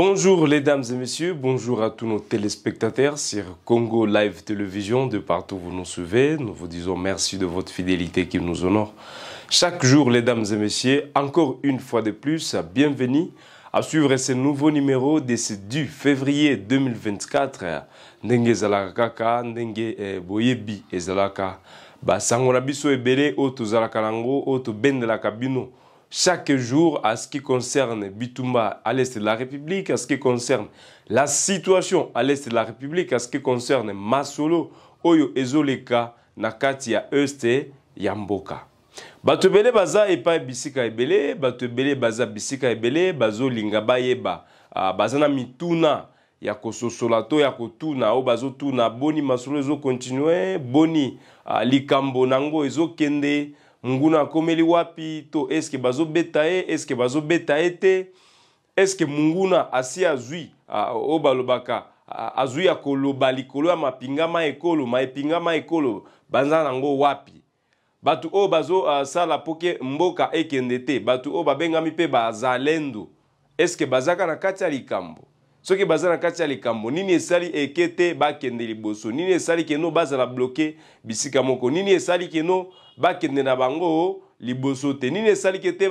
Bonjour les dames et messieurs, bonjour à tous nos téléspectateurs sur Congo Live Télévision, de partout vous nous suivez. Nous vous disons merci de votre fidélité qui nous honore. Chaque jour, les dames et messieurs, encore une fois de plus, bienvenue à suivre ce nouveau numéro de ce février 2024. Ndenge Zalakaka, Ndenge eh, Boyebi Ezalaka, Zalaka. Oto Oto kabino chaque jour à ce qui concerne Bitumba à l'est de la République, à ce qui concerne la situation à l'est de la République, à ce qui concerne Masolo, Oyo Ezoleka, Nakatia Este, Yamboka. bato ebele baza epai bisika ebele bato ebele baza bisika ebele bazolinga bayeba ah, baza na mituna ya kososola to ya kotuna oyo bazotuna boni masolo ezokontinue boni ah, likambo nango ezokende nguna akomeli wapi to eske bazobeta ye eske bazobeta ye te eske munguna asi azwi oyo balobaka azwi akoloba likolo ya mapingama ekolo maepingama ekolo banza nango wapi bato oyo bazosala mpo ke mboka ekende te bato oyo babengami mpe bazalendo eske bazaka na kati ya likambo soki baza na kati ya likambo nini esali eke te bakende liboso nini esali keno bazala bloke bisika moko nini esali keno bakende na bango liboso te nini ke te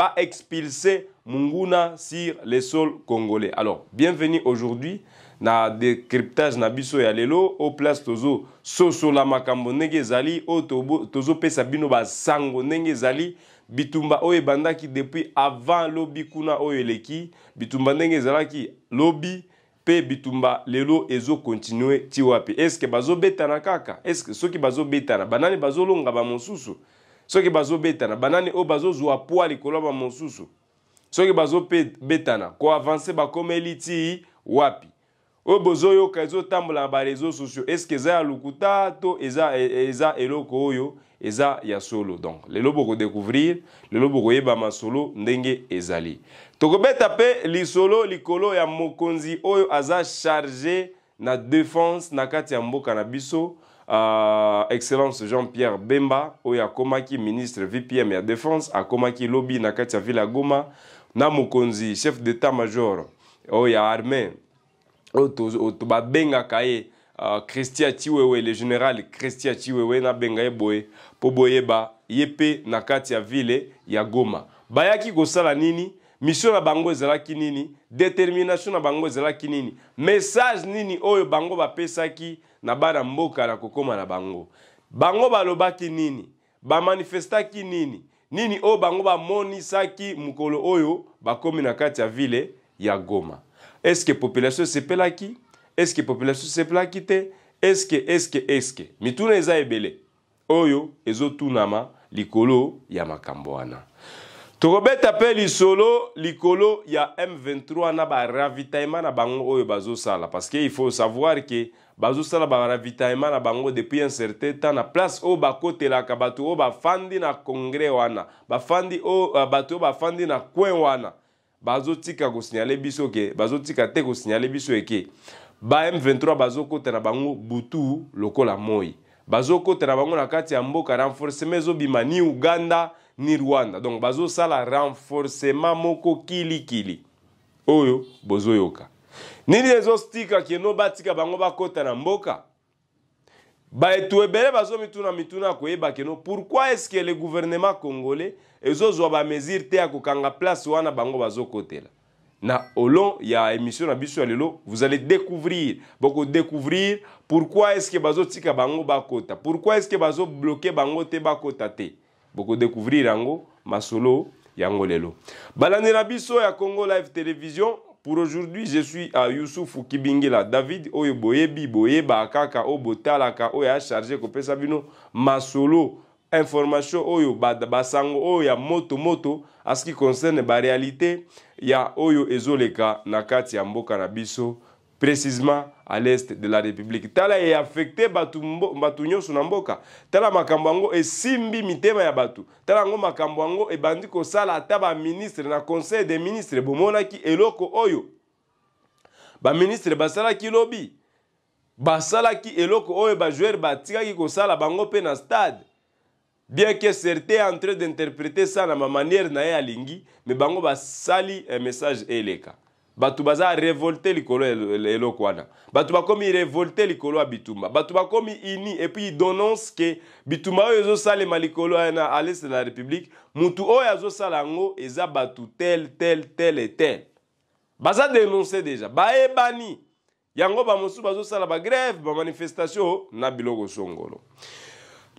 ba expulse munguna sur le sol congolais alors bienvenue aujourd'hui na décryptage na biso ya lelo o place tozososola makambo ndenge ezali tozo tozopesa bino basango ndenge ezali bitumba oyo ebandaki depuis avant lobi kuna oyo eleki bitumba ndenge ezalaki lobi mpe bitumba lelo ezokontinue ti wapi eske bazobetana kaka eske soki bazobetana banani bazolonga bamosusu soki bazobetana banani oyo bazozwa pwa likolo ya bamosusu soki bazobetana koavanse bakomeli ti wapi oyo bozoyoka ezotambola na bareseau sociaux estce eza ya lokuta to eza, eza eloko oyo eza ya solo donc lelo bokodécouvrir lelo bokoyeba masolo ndenge ezali tokobeta mpe lisolo likolo ya mokonzi oyo aza charge na défense na kati ya mboka na biso Uh, excellence jean-pierre bemba oyo akomaki ministre vpm ya défense akomaki lobi na kati ya ville ya goma na mokonzi chef d'état major oyo ya armée oyo babengaka ye uh, christian tiwewe le général christian tiwewe nabenga ye boye mpo boyeba ye mpe na kati ya ville ya goma bayaki kosala nini misio na bango ezalaki nini détermination na bango ezalaki nini message nini oyo bango bapesaki na bana mboka na kokóma na bango bango balobaki nini bamanifestaki nini nini oyo bango bamonisaki mokolo oyo bakómi na kati ya ville ya goma eske population esepelaki eske population esepelaki te eske eske eske mituna eza ebele oyo ezotunama likolo ya makambo wana tokobeta mpe lisolo likolo ya m23 na baravitaima na bango oyo bazosala parceke il faut savoir ke bazosala baravitaima na bango depuis un certain temps na place oyo bakotelaka bato oyo bafandi na congre wana bafandi bato oyo bafandi na coin wana bazotika kosinyale biso ke bazotika te kosinyale biso eke ba m23 bazokota na bango butu lokola moi bazokota na bango na kati ya mboka renforcement ezobima ni uganda ni rwanda donc bazosala renforcement moko kilikili oyo bozoyoka nini ezotikaki eno batika bango bakota na mboka baetu ebele bazomituna mituna ya koyeba keno pourkui estce le gouvernement congolais ezozwa bamesire te ya kokanga place wana bango bazokotela na au long ya émission na biso ya lelo vous allez découvrir bokodécouvrir pourquoi estce bazotika bango bakota pourquoi estce bazobloke bango te bakota te bokodécouvrir yango masolo yango lelo balandela biso ya congo live télévision Pour aujourd'hui, je suis à Youssouf Kibingela. David, oyo boyebi, boyeba kaka, o botalaka, oyo a chargé kopesa bino masolo information oyo basango oyo ya moto moto en ce qui concerne ba réalité ya oyo ezoleka na kati ya mboka na biso précisement à l'est de la république tala eaffecte bato nyonso na mboka tala makambo yango esimbi mitema ya bato tala yango makambo yango ebandi kosala ata baministre na conseil des ministres bomonaki eloko oyo baministre basalaki lobi basalaki eloko oyo bajoueur batikaki kosala bango mpe na stade bien que certain en train d'interpréter ça na bamanière na ye alingi me bango basali eh, message eleka bato baza revolte likolo ya eloko wana bato bakomi revolte likolo ya bitumba bato bakomi uni epuis idononce ke bitumba oyo ezosalema likolo wana a leste de la république mutu oyo azosala yango eza bato tel tel tel e tel baza denonce deja bayebani yango bamosusu bazosala bagrève bamanifestation na biloko songolo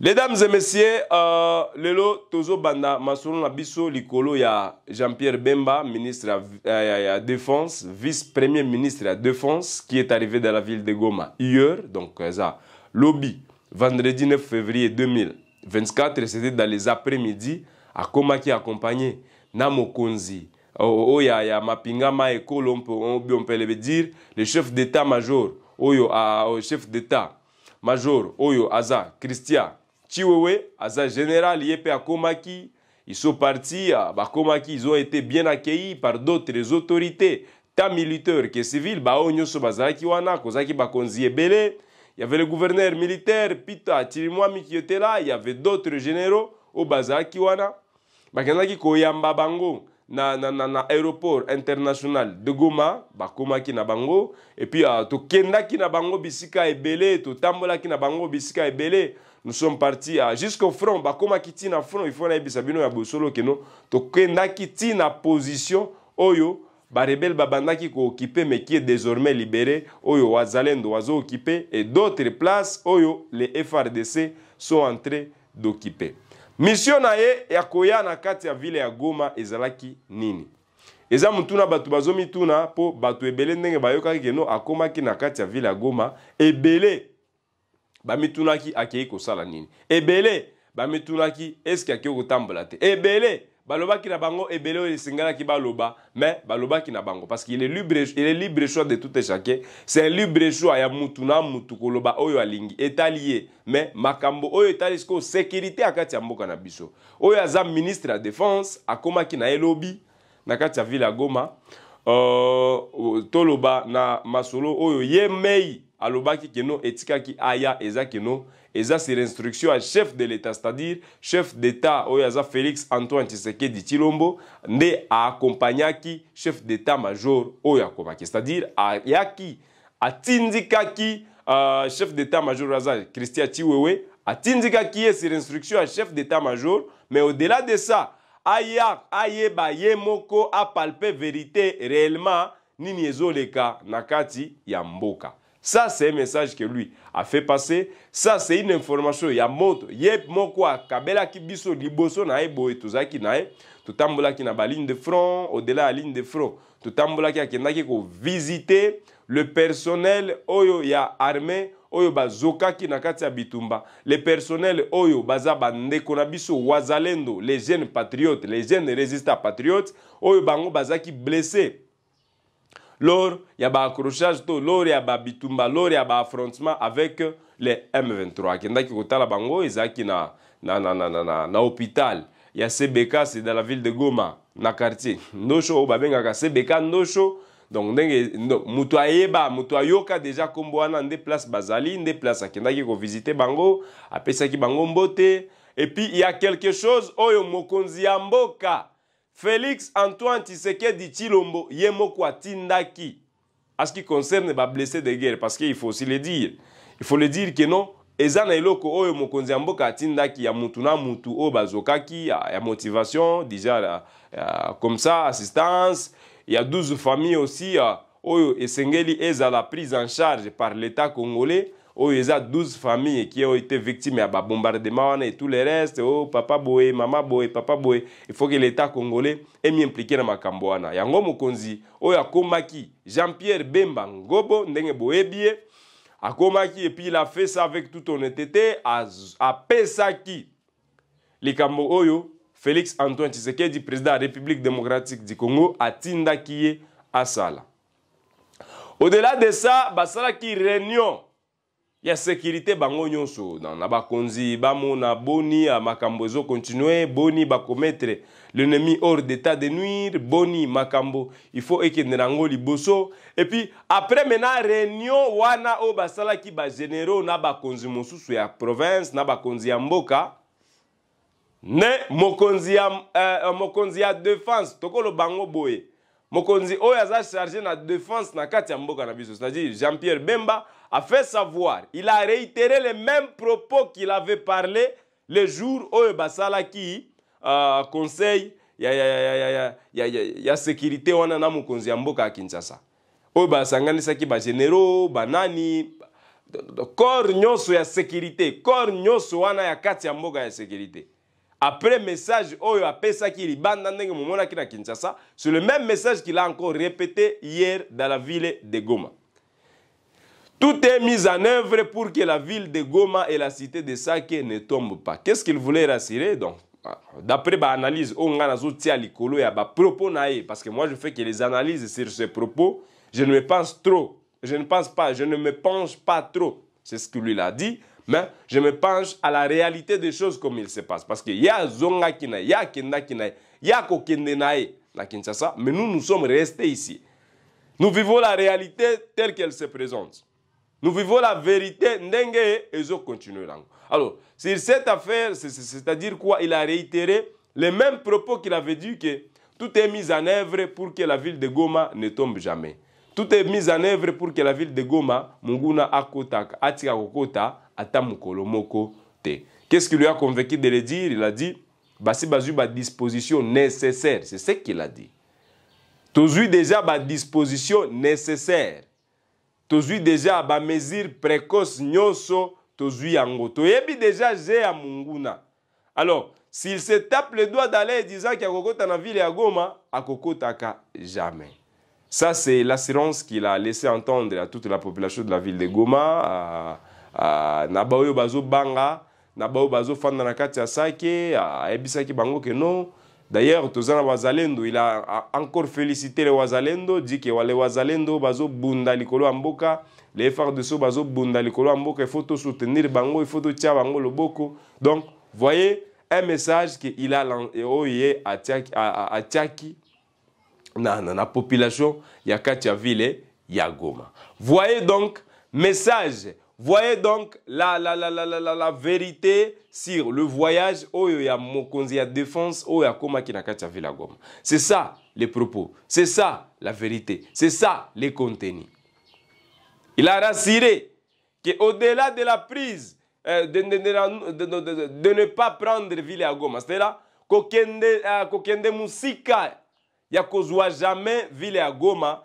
Mesdames et messieurs, euh, lelo tozo banda masolo na biso likolo ya Jean-Pierre Bemba, ministre à la Défense, vice-premier ministre de la Défense, qui est arrivé dans la ville de Goma hier, donc euh, ça, lobby, vendredi 9 février 2024, c'était dans les après-midi, à komaki, qui accompagné Namokonzi, Oya oh, oh, oh, ya Mapinga Maekolo, on peut le dire, le chef d'état-major, Oyo, ah, chef d'état-major, Oyo, Aza, Christian, Chiwewe aza général ye pe akomaki ils sont partis ah, bakomaki ils ont été bien accueillis par d'autres autorités tant militaires que civiles bao nyonso bazalaki wana kozalaki bakonzi ebele il y avait le gouverneur militaire pita tirimwami kiotela il y avait d'autres généraux oyo bazalaki wana bakendaki koyamba bango na, na, na, na aéroport international de goma bakomaki na bango epuis uh, ah, tokendaki na bango bisika ebele totambolaki na bango bisika ebele nous sommes partis ah, jusqu'au front bakomaki ntina front ifo nayebisa bino ya bosolo keno tokendaki ntina position oyo barebele babandaki kookipe meki désormais libéré oyo wazalendo wazookipe et d'autres places oyo le frdc sont entrés d'occuper misio na ye ya koya na kati ya ville ya goma ezalaki nini eza motuna bato bazomituna mpo bato ebele ndenge bayokaki keno akomaki na kati ya ville ya goma ebele bamitunaki akei kosala nini ebele bamitunaki eske akei kotambola te ebele balobaki na bango ebele oyo esengalaki baloba me balobaki na bango parce qu'il est libre, il est libre choix de tout et chacun c'est un libre choix ya mutu na mutu koloba oyo alingi etali ye me makambo oyo etali sikoyo sécurité na kati ya mboka na biso oyo aza ministre ya défense akomaki na ye lobi na kati ya ville ya goma uh, toloba na masolo oyo ye mei alobaki keno etikaki aya eza keno eza sur instruction ya chef de l'état c'est-à-dire chef d'état oyo aza félix antoine tshisekedi tshilombo nde aakompagnaki chef d'état major oyo akomaki c'est-à-dire ayaki atindikaki uh, chef d'état major aza christian tshiwewe atindikaki ye sur instruction ya chef d'état major mais au-delà de ça aya ayeba ye moko apalpe vérité réellement nini ezoleka na kati ya mboka Ça, c'est un message que lui a fait passer. Ça, c'est une information. Il y a moto. Yep, mon quoi. Kabela kibiso, liboso na ebo et nae. na e. Tutambola ki na ba ligne de front, au-delà la ligne de front. a ki na ki ko visiter le personnel oyo ya armée oyo qui na kati ya bitumba le personnel oyo baza ba na biso wazalendo les jeunes patriotes les jeunes résistants patriotes oyo bango bazaki blessés lors il y a un accrochage, lors il y a un bitumba, lors il y a affrontement avec les M23. Qui ki Talabango, ils na na na na na na na hôpital. Il y a CBK, c'est dans la ville de Goma, na le quartier. Ndocho, au ka CBK, ndosho, Donc, mutu ayeba, mutu ayoka déjà kombo wana nde place bazali, nde place akendaki ko visiter bango, ki bango mbote. Et puis il y a quelque chose oyo mokonzi ya mboka Félix Antoine Tshisekedi Chilombo yemo moko atindaki à ce qui concerne les blessés de guerre parce qu'il faut aussi le dire. Il faut le dire que non eza na eloko oyo mokonzi ya atindaki ya mutu mutu ya, motivation déjà comme ça assistance il y a 12 familles aussi ya, oyo esengeli la prise en charge par l'état congolais oyo eza 12 famille eki oyo ete victime ya babombardement wana et tout le reste oyo oh, papa boye mama boye papa boye il faut que l'état congolais emi implike na makambo wana yango mokonzi oyo akomaki jean pierre bemba ngobo ndenge boyebi ye akomaki epuis il a fait ça avec toute honnêteté apesaki likambo oyo félix antoine tshisekedi président ya république démocratique du congo atindaki ye asala au-delà de ça basalaki réunion ya sekirite bango nyonso na bakonzi bamona boni ya makambo ezokontinue boni bakometre l'ennemi hors d'état de nuire boni makambo ifo ekendela yango liboso epuis après mena réunion wana oyo basalaki bagénéraux na bakonzi mosusu ya province na bakonzi ya mboka ne mokonzi ya, euh, mokonzi ya défense tokoloba yango boye mokonzi oyo aza charge na défense na kati ya mboka na biso c'est-à-dire jean pierre bemba a fait savoir, il a réitéré les mêmes propos qu'il avait parlé le jour où y qui euh, conseil ya, ya, ya, ya, ya, ya, ya, ya sécurité wana na mokonzi ya mboka ya Kinshasa oyo ba généraux banani corps nyoso ya sécurité corps nyoso wana ya kati ya ya sécurité après message oyo a libanda ndenge ki na Kinshasa c'est le même message qu'il a encore répété hier dans la ville de Goma tout est mis en œuvre pour que la ville de Goma et la cité de Sake ne tombent pas. Qu'est-ce qu'il voulait rassurer donc ah, D'après ma analyse, a propos parce que moi je fais que les analyses sur ces propos, je ne me pense trop, je ne pense pas, je ne me penche pas trop. C'est ce que lui a dit, mais je me penche à la réalité des choses comme il se passe parce que a zonga y ya kenda y ya kokende Naï, la Kinshasa, mais nous nous sommes restés ici. Nous vivons la réalité telle qu'elle se présente. Nous vivons la vérité ndenge ezo Alors, sur cette affaire, c'est-à-dire quoi Il a réitéré les mêmes propos qu'il avait dit que tout est mis en œuvre pour que la ville de Goma ne tombe jamais. Tout est mis en œuvre pour que la ville de Goma, Munguna Akota, Atika Kokota, Qu'est-ce qui lui a convaincu de le dire Il a dit, Basi ba disposition nécessaire. C'est ce qu'il a dit. est déjà ma disposition nécessaire tozwi deja bamesure précoce nyonso tozwi yango toyebi deja je ya monguna alors s'il se tape le doigt d'aller et disant qu'il akokota na ville ya goma akokotaka jamais ça c'est l'assurance qu'il a laissé entendre à toute la population de la ville de goma à, à, na bazo banga na bazo bazofanda na kati ya sake ayebisaki bango que non D'ailleurs, Tozana Wazalendo, il a encore félicité les Wazalendo, dit que les Wazalendo, bazo bunda likolo amboka, les FARDC, bazo bunda likolo amboka, il faut soutenir bango, il faut tout le boko. Donc, voyez un message qu'il a lancé oh, à Tchaki, à la population, il y a Ville, il y a Goma. Voyez donc, message Voyez donc la, la, la, la, la, la, la vérité sur le voyage oyo ya mokonzi ya défense oyo akomaki na kati ya ville Goma. C'est ça les propos, c'est ça la vérité, c'est ça les contenus. Il a rassuré qu'au-delà de la prise, euh, de, de, de, de, ne pas prendre ville Goma, c'est-à-dire kokende, de euh, kokende musika ya kozwa jamais ville ya Goma,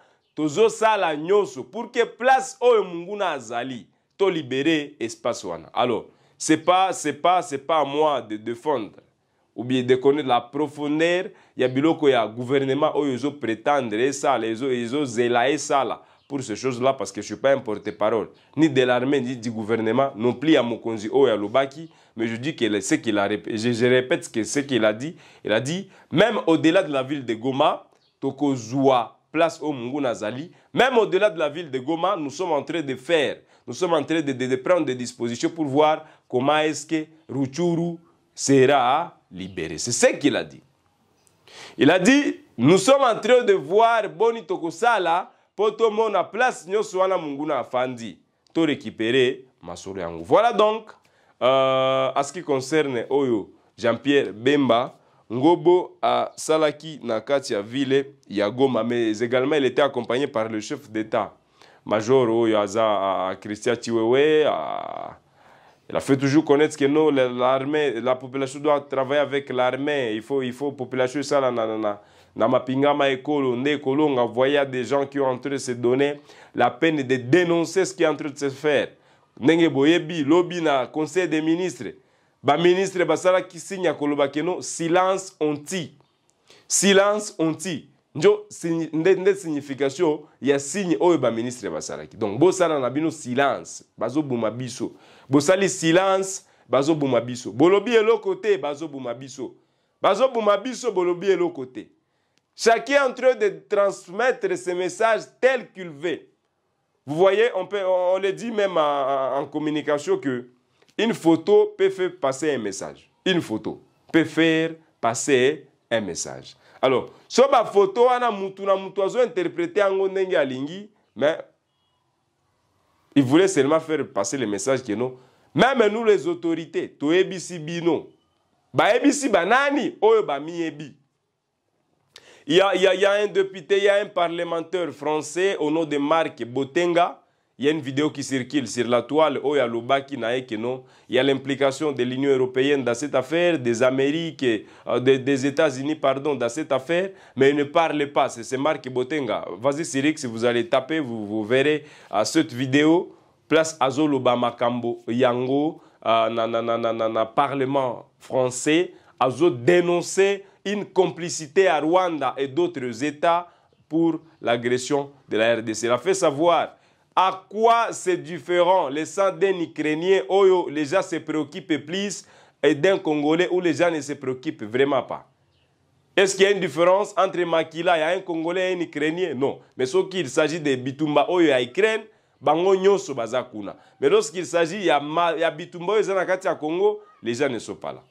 la nyonso pour que place oyo munguna azali t'as libéré espace wana alors c'est pas c'est pas c'est pas à moi de défendre ou bien de connaître la profondeur y Il a biloko ya gouvernement oyo ezo prétendre ça et ça là pour ces choses-là parce que je ne suis pas un porte-parole, ni de l'armée, ni du gouvernement, non plus à Mokonzi ou à Lobaki, mais je dis que ce qu'il a je, répète ce qu'il a dit, il a dit, même au-delà de la ville de Goma, place au Mungu Nazali, même au-delà de la ville de Goma, nous sommes en train de faire nous sommes en train de, prendre des dispositions pour voir comment est-ce que Ruchuru sera libéré. C'est ce qu'il a dit. Il a dit, nous sommes en train de voir Boni Tokosala pour tout le monde à place Nyosuana Afandi. Tout récupérer ma Voilà donc, à euh, ce qui concerne Oyo, Jean-Pierre Bemba, Ngobo à Salaki Nakatia Ville, Yagoma, mais également il était accompagné par le chef d'État major Oyaza aza Christian Chiwewe il a fait toujours connaître que non l'armée la population doit travailler avec l'armée il faut il faut population ça là na na ma ekolo nde kolonga voya des gens qui ont en se donner la peine de dénoncer ce qui est en train de se faire ndenge boyebi lobi na conseil des ministres sala qui signe koloba ke non silence on silence on njo nde, nde signification ya signe oyo ministre basalaki donc bosala na bino silence bazoboma biso bosali silence bazoboma biso bolobi eloko te bazoboma biso bazoboma biso bolobi eloko te chacun entre eux de transmettre ce message tel qu'il veut vous voyez on, peut, on, on le dit même en communication que une photo peut faire passer un message une photo peut faire passer un message alors si bafoto ana mutu na mutu interprété interprété ndenge alingi mais il voulait seulement faire passer le message que non même nous les autorités tu bino bayebisi banani oyo bamiyebi il y, a, il, y a, il y a un député, il y a un parlementaire français au nom de Marc Botenga il y a une vidéo qui circule sur la toile où il y a Il y a l'implication de l'Union européenne dans cette affaire, des Amériques, euh, des, États-Unis, pardon, dans cette affaire, mais il ne parle pas. C'est Marc Botenga. Vas-y, Cyril, si vous allez taper, vous, vous verrez à euh, cette vidéo. Place Lubama Kambo, Yango, euh, Parlement français, Azo dénoncer une complicité à Rwanda et d'autres États pour l'agression de la RDC. L'a fait savoir à quoi c'est différent Les sang d'un Ukrainien, où les gens se préoccupent plus et d'un Congolais où les gens ne se préoccupent vraiment pas. Est-ce qu'il y a une différence entre Makila et un Congolais et un Ukrainien Non. Mais ce qu'il s'agit de Bitumba, oh y à Ukraine, bango nyoso kuna. Mais lorsqu'il s'agit ya, Bitumba, oh à Congo, les gens ne sont pas là.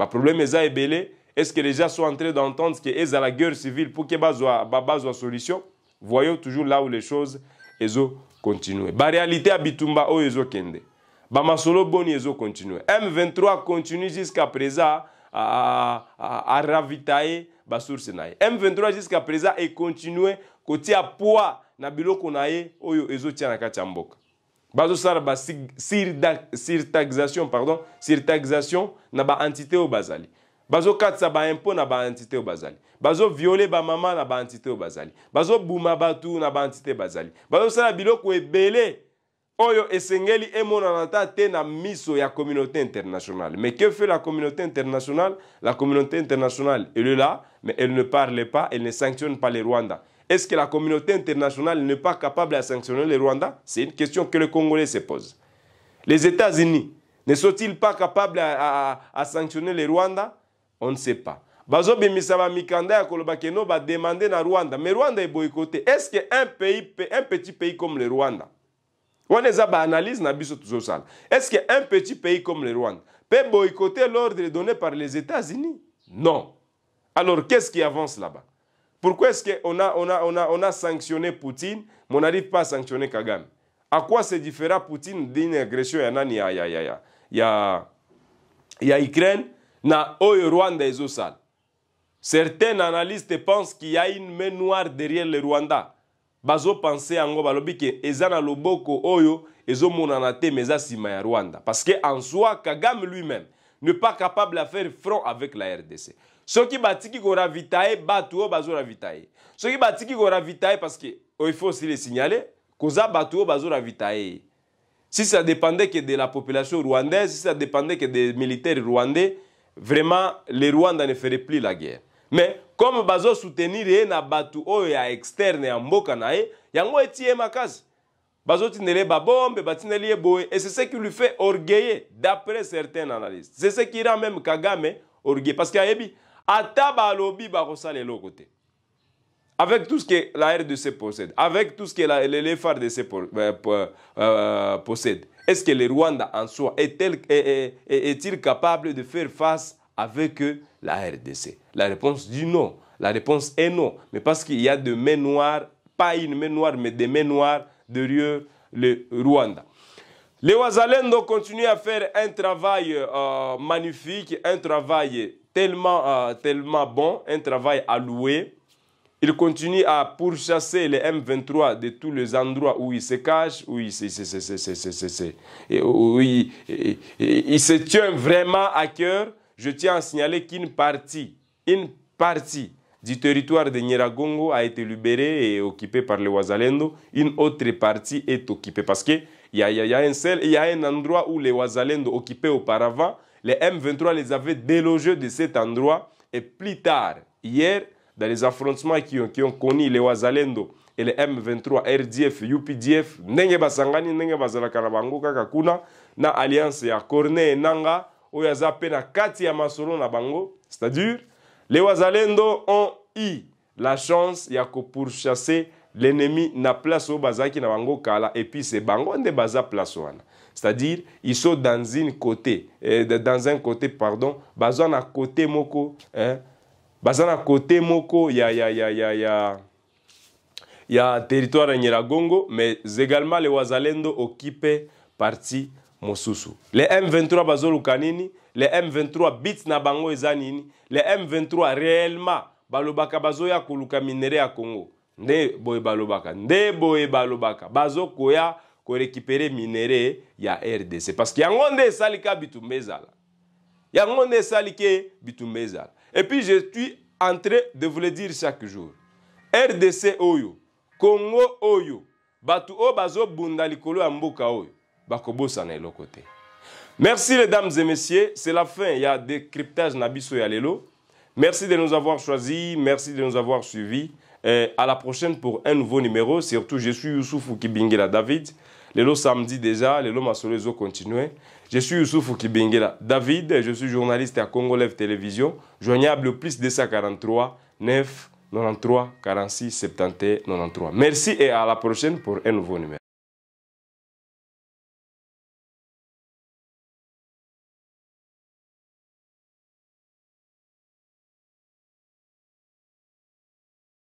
Le problème est ebele. Est-ce que les gens sont en train d'entendre qu'ils est à la guerre civile pour que la solution Voyons toujours là où les choses sont continue barealité ya bitumba oyo ezokende bamasolo boni ezocontinue m23 continue jusqu'à présent aravitaye basource na ye m23 jusqu'à présent econtinue kotia poids na biloko na ye oyo ezotia na kati ya mboka bazosala basirtaxation pardon sirtaxation na baentité oyo bazali ba impo na ba entité bazali ba mama na ba entité bazali ba batu na entité bazali sala biloko ebele oyo esengeli emonana ta te na miso ya communauté internationale mais que fait la communauté internationale la communauté internationale elle est là mais elle ne parle pas elle ne sanctionne pas les Rwandais. est-ce que la communauté internationale n'est pas capable de sanctionner les rwandais c'est une question que le congolais se pose les états unis ne sont-ils pas capables à, sanctionner les rwandais on ne sait pas bazobimisa mikanda ya koloba demander na rwanda mais rwanda est boycotté est ce que un petit pays comme le rwanda na est ce que un petit pays comme le rwanda peut boycotter l'ordre donné par les états-unis non alors qu'est ce qui avance là-bas pourquoi est-ce qu'on a, on a, on a, on a sanctionné Poutine, mais on n'arrive pas à sanctionner Kagame À quoi se différent Poutine d'une agression y a, Ukraine na oyo Rwanda ezosala certains analystes pensent qu'il y a une main noire derrière le Rwanda penser yango balobi ke ezana na loboko oyo ezomonana te mais sima ya Rwanda parce que en soi Kagame lui-même n'est pas capable à faire front avec la RDC soki batiki koravitaye bato oyo qui soki batiki koravitaye parce que oh, il faut aussi le signaler koza bato bazo bazoravitaye si ça dépendait que de la population rwandaise, si ça dépendait que des militaires rwandais, vraiment le rwanda ne ferait plus la guerre mais comme bazosoutenir ye na bato oyo ya externe ya mboka na ye yango eti ye makasi bazotindela ye babombe batindeli ye boye et c'est ce qui lui fait orgueiller d'après certains analystes c'est ce qui rend même kagame orgueiller parce que ayebi ata balobi bakosala eloko te avec tout ce que la RDC possède, avec tout ce que les, FARDC possède, est-ce que le Rwanda en soi est-il capable de faire face avec la RDC La réponse dit non. La réponse est non. Mais parce qu'il y a des mains noires, pas une main noire, mais des mains noires derrière le Rwanda. Les Ouazalendo continuent à faire un travail euh, magnifique, un travail tellement, euh, tellement bon, un travail alloué. Il continue à pourchasser les M23 de tous les endroits où ils se cachent, où ils se tient vraiment à cœur. Je tiens à signaler qu'une partie, une partie du territoire de Nyiragongo a été libérée et occupée par les Wazalendo. Une autre partie est occupée parce qu'il y, y a, un il y a un endroit où les Wazalendo occupaient auparavant. Les M23 les avaient délogés de cet endroit et plus tard, hier, dans les affrontements qui ont, qui ont connu les Wazalendo et les M23, RDF, UPDF, Nenge basangani, Nenge bazalaka Kakakuna, bango kaka kuna, na alliance ya Corneille Nanga, oyo il y na kati ya na bango, c'est-à-dire les Wazalendo ont eu la chance ya pourchasser l'ennemi na place au na bango kala et puis c'est bango nde baza place wana c'est-à-dire ils sont dans un côté eh, dans un côté pardon dans un côté moko hein, baza na kote moko ya, ya, ya, ya, ya, ya territoire ya nyiragongo mais également le wazalendo okipe parti mosusu le m23 bazoluka nini le m23 bit na bango eza nini le m23 réellement balobaka bazoya koluka minere ya congo nde boye balobaka nde boye balobaka bazokoya korekipere minere ya rdc parce que yango nde esalika bitumba ezala yango nde esalike bitumba ezala Et puis je suis en train de vous le dire chaque jour. RDC Oyo, Congo Oyo, Batu Bazo Bundalikolo Ambo Oyo, Bakobo Sanelo côté. Merci les dames et messieurs, c'est la fin. Il y a des cryptages Nabiso Yalelo. Merci de nous avoir choisis, merci de nous avoir suivis. Et eh, à la prochaine pour un nouveau numéro. Surtout, je suis Youssouf Kibingela David. L'élo samedi déjà, Lelo lot masolo je suis Youssouf Kibengela. David, je suis journaliste à Congolève Télévision, joignable au plus 243 9 93 46 71 93. Merci et à la prochaine pour un nouveau numéro.